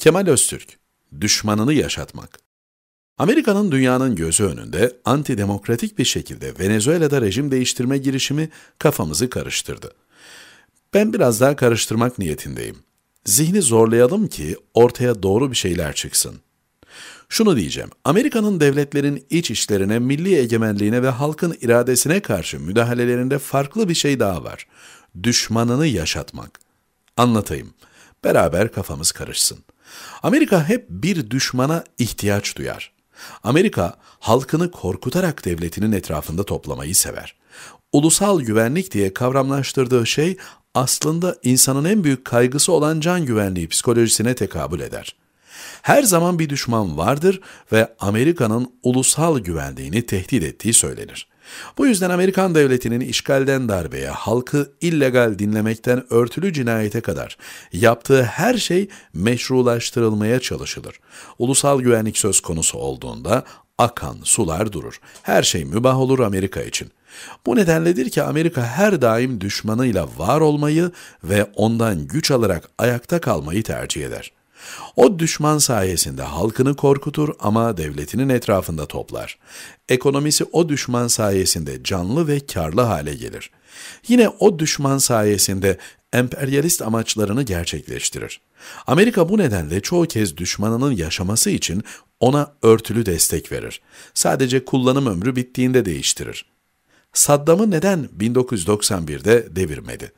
Kemal Öztürk, düşmanını yaşatmak. Amerika'nın dünyanın gözü önünde antidemokratik bir şekilde Venezuela'da rejim değiştirme girişimi kafamızı karıştırdı. Ben biraz daha karıştırmak niyetindeyim. Zihni zorlayalım ki ortaya doğru bir şeyler çıksın. Şunu diyeceğim, Amerika'nın devletlerin iç işlerine, milli egemenliğine ve halkın iradesine karşı müdahalelerinde farklı bir şey daha var. Düşmanını yaşatmak. Anlatayım, beraber kafamız karışsın. Amerika hep bir düşmana ihtiyaç duyar. Amerika halkını korkutarak devletinin etrafında toplamayı sever. Ulusal güvenlik diye kavramlaştırdığı şey aslında insanın en büyük kaygısı olan can güvenliği psikolojisine tekabül eder. Her zaman bir düşman vardır ve Amerika'nın ulusal güvenliğini tehdit ettiği söylenir. Bu yüzden Amerikan devletinin işgalden darbeye, halkı illegal dinlemekten örtülü cinayete kadar yaptığı her şey meşrulaştırılmaya çalışılır. Ulusal güvenlik söz konusu olduğunda akan sular durur. Her şey mübah olur Amerika için. Bu nedenledir ki Amerika her daim düşmanıyla var olmayı ve ondan güç alarak ayakta kalmayı tercih eder. O düşman sayesinde halkını korkutur ama devletinin etrafında toplar. Ekonomisi o düşman sayesinde canlı ve karlı hale gelir. Yine o düşman sayesinde emperyalist amaçlarını gerçekleştirir. Amerika bu nedenle çoğu kez düşmanının yaşaması için ona örtülü destek verir. Sadece kullanım ömrü bittiğinde değiştirir. Saddam'ı neden 1991'de devirmedi?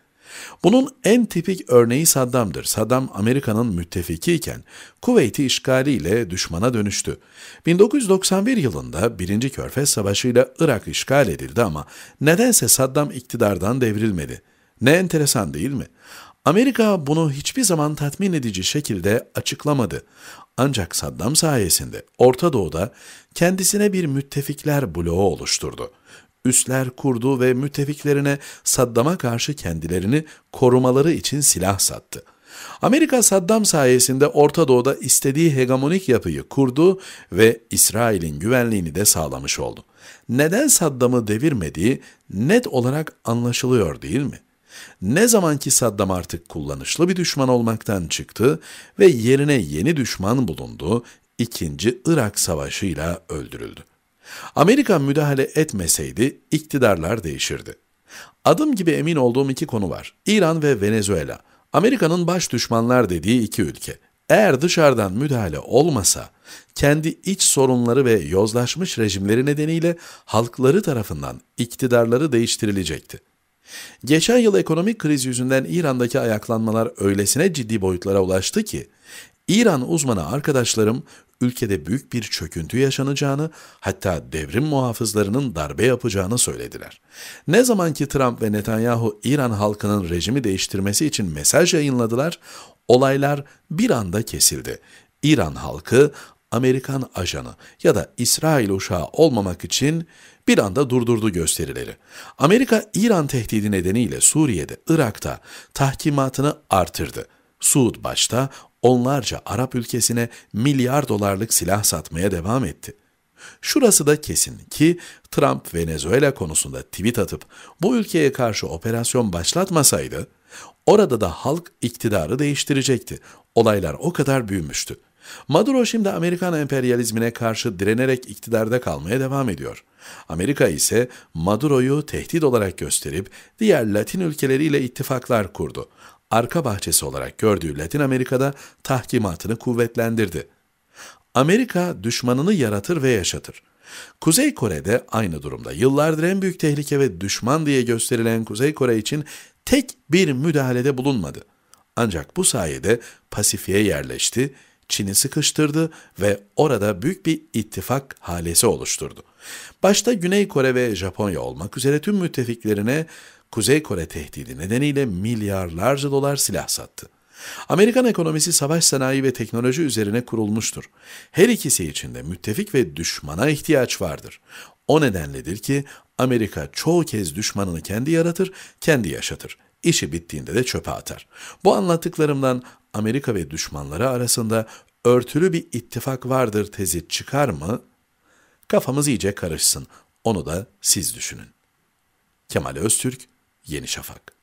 Bunun en tipik örneği Saddam'dır. Saddam Amerika'nın müttefiki iken Kuveyt'i işgaliyle düşmana dönüştü. 1991 yılında 1. Körfez Savaşı ile Irak işgal edildi ama nedense Saddam iktidardan devrilmedi. Ne enteresan değil mi? Amerika bunu hiçbir zaman tatmin edici şekilde açıklamadı. Ancak Saddam sayesinde Orta Doğu'da kendisine bir müttefikler bloğu oluşturdu üsler kurdu ve müttefiklerine Saddam'a karşı kendilerini korumaları için silah sattı. Amerika Saddam sayesinde Orta Doğu'da istediği hegemonik yapıyı kurdu ve İsrail'in güvenliğini de sağlamış oldu. Neden Saddam'ı devirmediği net olarak anlaşılıyor değil mi? Ne zamanki Saddam artık kullanışlı bir düşman olmaktan çıktı ve yerine yeni düşman bulundu, 2. Irak Savaşı ile öldürüldü. Amerika müdahale etmeseydi iktidarlar değişirdi. Adım gibi emin olduğum iki konu var. İran ve Venezuela. Amerika'nın baş düşmanlar dediği iki ülke. Eğer dışarıdan müdahale olmasa, kendi iç sorunları ve yozlaşmış rejimleri nedeniyle halkları tarafından iktidarları değiştirilecekti. Geçen yıl ekonomik kriz yüzünden İran'daki ayaklanmalar öylesine ciddi boyutlara ulaştı ki, İran uzmanı arkadaşlarım ülkede büyük bir çöküntü yaşanacağını, hatta devrim muhafızlarının darbe yapacağını söylediler. Ne zamanki Trump ve Netanyahu İran halkının rejimi değiştirmesi için mesaj yayınladılar, olaylar bir anda kesildi. İran halkı Amerikan ajanı ya da İsrail uşağı olmamak için bir anda durdurdu gösterileri. Amerika İran tehdidi nedeniyle Suriye'de, Irak'ta tahkimatını artırdı. Suud başta onlarca Arap ülkesine milyar dolarlık silah satmaya devam etti. Şurası da kesin ki Trump Venezuela konusunda tweet atıp bu ülkeye karşı operasyon başlatmasaydı, orada da halk iktidarı değiştirecekti. Olaylar o kadar büyümüştü. Maduro şimdi Amerikan emperyalizmine karşı direnerek iktidarda kalmaya devam ediyor. Amerika ise Maduro'yu tehdit olarak gösterip diğer Latin ülkeleriyle ittifaklar kurdu arka bahçesi olarak gördüğü Latin Amerika'da tahkimatını kuvvetlendirdi. Amerika düşmanını yaratır ve yaşatır. Kuzey Kore'de aynı durumda. Yıllardır en büyük tehlike ve düşman diye gösterilen Kuzey Kore için tek bir müdahalede bulunmadı. Ancak bu sayede Pasifik'e yerleşti, Çin'i sıkıştırdı ve orada büyük bir ittifak halesi oluşturdu. Başta Güney Kore ve Japonya olmak üzere tüm müttefiklerine Kuzey Kore tehdidi nedeniyle milyarlarca dolar silah sattı. Amerikan ekonomisi savaş sanayi ve teknoloji üzerine kurulmuştur. Her ikisi içinde müttefik ve düşmana ihtiyaç vardır. O nedenledir ki Amerika çoğu kez düşmanını kendi yaratır, kendi yaşatır. İşi bittiğinde de çöpe atar. Bu anlattıklarımdan Amerika ve düşmanları arasında örtülü bir ittifak vardır tezi çıkar mı? Kafamız iyice karışsın. Onu da siz düşünün. Kemal Öztürk, Yeni Şafak